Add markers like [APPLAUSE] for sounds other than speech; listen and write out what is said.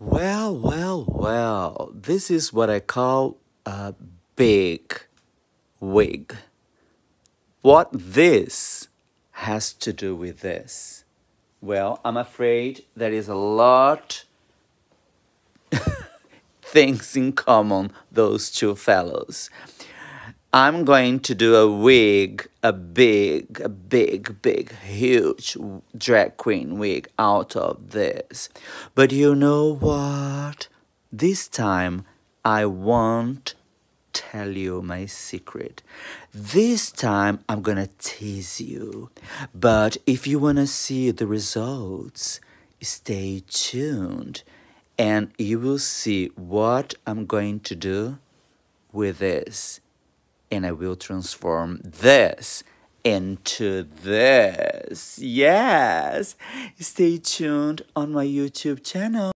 Well, well, well, this is what I call a big wig. What this has to do with this? Well, I'm afraid there is a lot [LAUGHS] things in common, those two fellows. I'm going to do a wig, a big, a big, big, huge drag queen wig out of this. But you know what? This time I won't tell you my secret. This time I'm gonna tease you. But if you wanna see the results, stay tuned and you will see what I'm going to do with this and I will transform this into this. Yes! Stay tuned on my YouTube channel.